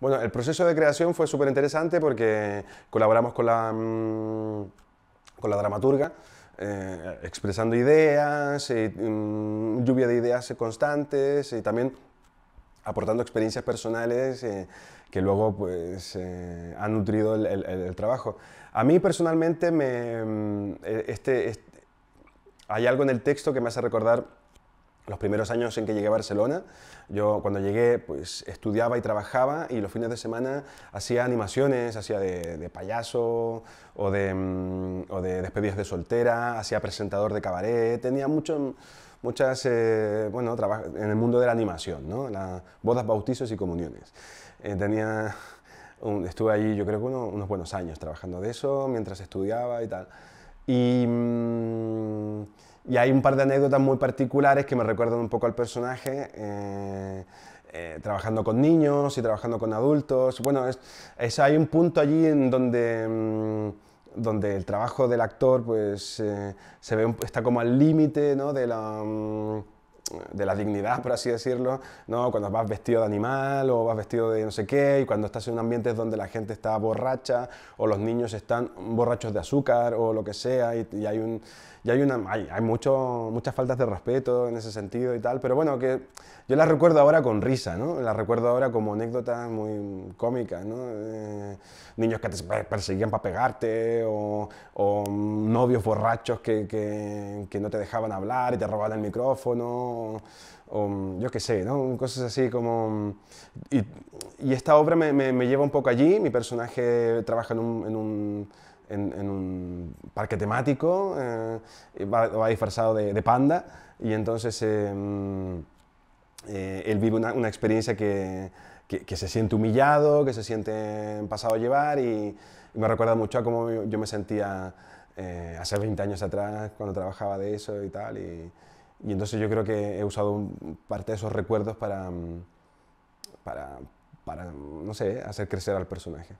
Bueno, el proceso de creación fue súper interesante porque colaboramos con la, mm, con la dramaturga. Eh, expresando ideas, y, mm, lluvia de ideas constantes y también aportando experiencias personales eh, que luego pues, eh, han nutrido el, trabajo. A mí personalmente me, mm, e, este, este, hay algo en el texto que me hace recordar los primeros años en que llegué a Barcelona, yo cuando llegué pues estudiaba y trabajaba y los fines de semana hacía animaciones, hacía de, payaso o de, mm, de despedidas de soltera, hacía presentador de cabaret, tenía mucho, muchas, eh, bueno, en el mundo de la animación, ¿no? Las bodas, bautizos y comuniones. Eh, tenía, estuve allí yo creo que unos buenos años trabajando de eso mientras estudiaba y tal. Y mm, y hay un par de anécdotas muy particulares que me recuerdan un poco al personaje, eh, eh, trabajando con niños y trabajando con adultos. Bueno, es, hay un punto allí en donde... Mm, donde el trabajo del actor pues eh, se ve, está como al límite de, la, mm, de la dignidad, por así decirlo, ¿no? Cuando vas vestido de animal o vas vestido de no sé qué, y cuando estás en un ambiente donde la gente está borracha o los niños están borrachos de azúcar o lo que sea, y, hay, un, hay, una, hay, hay muchas faltas de respeto en ese sentido y tal, pero bueno, que yo las recuerdo ahora con risa, ¿no? Las recuerdo ahora como anécdotas muy cómicas, eh, niños que te perseguían para pegarte o novios borrachos que, que, no te dejaban hablar y te robaban el micrófono, o, yo qué sé, ¿no? Cosas así como... Y, esta obra me, me, lleva un poco allí, mi personaje trabaja en un... En un, parque temático, eh, va, disfrazado de, panda y entonces eh, eh, él vive una, una experiencia que, que, se siente humillado, que se siente pasado a llevar y, me recuerda mucho a cómo yo me sentía eh, hace 20 años atrás cuando trabajaba de eso y tal. Y, entonces yo creo que he usado parte de esos recuerdos para, mm, para, para, no sé, hacer crecer al personaje.